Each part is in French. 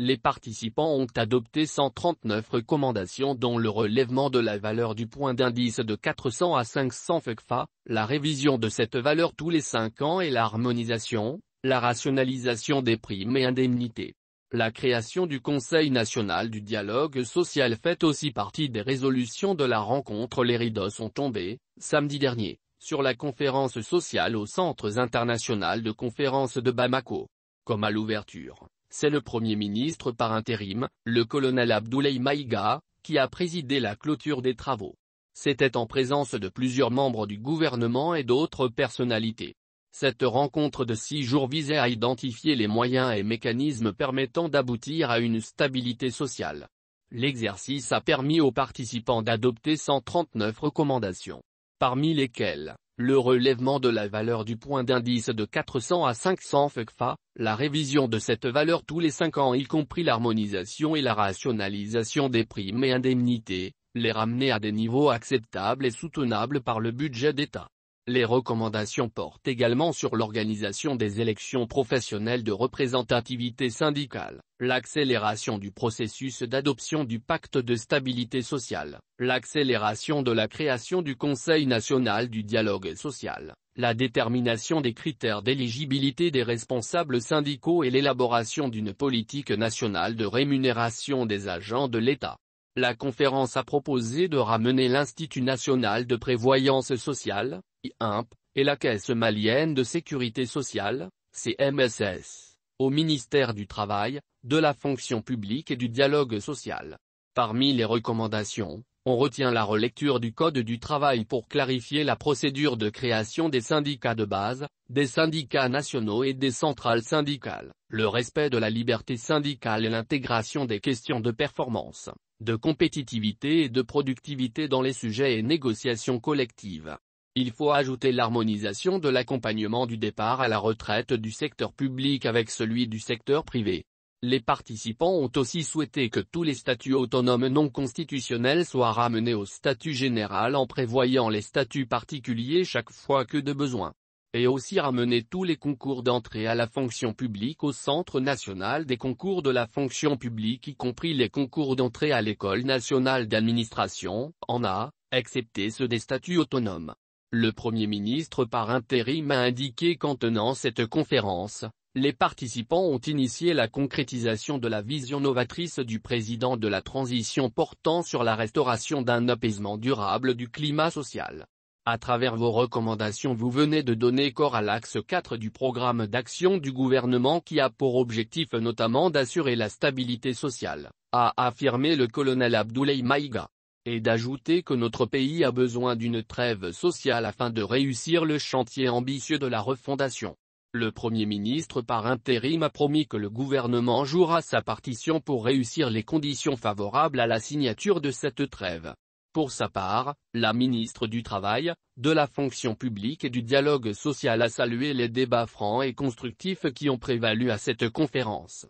les participants ont adopté 139 recommandations dont le relèvement de la valeur du point d'indice de 400 à 500 FECFA, la révision de cette valeur tous les 5 ans et l'harmonisation, la rationalisation des primes et indemnités. La création du Conseil national du dialogue social fait aussi partie des résolutions de la rencontre Les rideaux sont tombés, samedi dernier, sur la conférence sociale au Centre International de conférences de Bamako. Comme à l'ouverture, c'est le Premier ministre par intérim, le colonel Abdoulaye Maïga, qui a présidé la clôture des travaux. C'était en présence de plusieurs membres du gouvernement et d'autres personnalités. Cette rencontre de six jours visait à identifier les moyens et mécanismes permettant d'aboutir à une stabilité sociale. L'exercice a permis aux participants d'adopter 139 recommandations. Parmi lesquelles, le relèvement de la valeur du point d'indice de 400 à 500 FECFA, la révision de cette valeur tous les cinq ans y compris l'harmonisation et la rationalisation des primes et indemnités, les ramener à des niveaux acceptables et soutenables par le budget d'État. Les recommandations portent également sur l'organisation des élections professionnelles de représentativité syndicale, l'accélération du processus d'adoption du pacte de stabilité sociale, l'accélération de la création du Conseil national du dialogue social, la détermination des critères d'éligibilité des responsables syndicaux et l'élaboration d'une politique nationale de rémunération des agents de l'État. La conférence a proposé de ramener l'Institut national de prévoyance sociale, IMP, et la Caisse malienne de sécurité sociale, CMSS, au ministère du Travail, de la fonction publique et du dialogue social. Parmi les recommandations, on retient la relecture du Code du travail pour clarifier la procédure de création des syndicats de base, des syndicats nationaux et des centrales syndicales, le respect de la liberté syndicale et l'intégration des questions de performance, de compétitivité et de productivité dans les sujets et négociations collectives. Il faut ajouter l'harmonisation de l'accompagnement du départ à la retraite du secteur public avec celui du secteur privé. Les participants ont aussi souhaité que tous les statuts autonomes non constitutionnels soient ramenés au statut général en prévoyant les statuts particuliers chaque fois que de besoin. Et aussi ramener tous les concours d'entrée à la fonction publique au Centre national des concours de la fonction publique y compris les concours d'entrée à l'École nationale d'administration, en a, excepté ceux des statuts autonomes. Le Premier ministre par intérim a indiqué qu'en tenant cette conférence, les participants ont initié la concrétisation de la vision novatrice du président de la transition portant sur la restauration d'un apaisement durable du climat social. À travers vos recommandations vous venez de donner corps à l'axe 4 du programme d'action du gouvernement qui a pour objectif notamment d'assurer la stabilité sociale, a affirmé le colonel Abdoulaye Maïga et d'ajouter que notre pays a besoin d'une trêve sociale afin de réussir le chantier ambitieux de la refondation. Le Premier ministre par intérim a promis que le gouvernement jouera sa partition pour réussir les conditions favorables à la signature de cette trêve. Pour sa part, la ministre du Travail, de la fonction publique et du dialogue social a salué les débats francs et constructifs qui ont prévalu à cette conférence.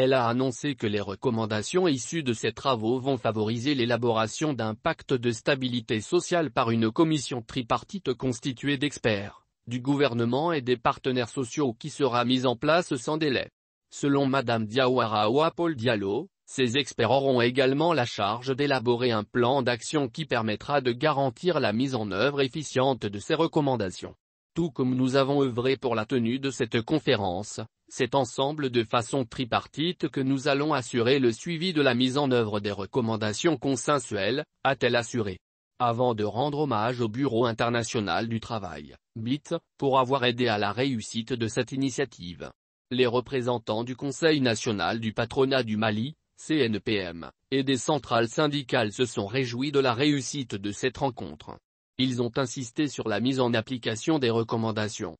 Elle a annoncé que les recommandations issues de ces travaux vont favoriser l'élaboration d'un pacte de stabilité sociale par une commission tripartite constituée d'experts, du gouvernement et des partenaires sociaux qui sera mise en place sans délai. Selon Madame Diawara Paul Diallo, ces experts auront également la charge d'élaborer un plan d'action qui permettra de garantir la mise en œuvre efficiente de ces recommandations. Tout comme nous avons œuvré pour la tenue de cette conférence, c'est ensemble de façon tripartite que nous allons assurer le suivi de la mise en œuvre des recommandations consensuelles, a-t-elle assuré. Avant de rendre hommage au Bureau international du travail, BIT, pour avoir aidé à la réussite de cette initiative. Les représentants du Conseil national du patronat du Mali, CNPM, et des centrales syndicales se sont réjouis de la réussite de cette rencontre. Ils ont insisté sur la mise en application des recommandations,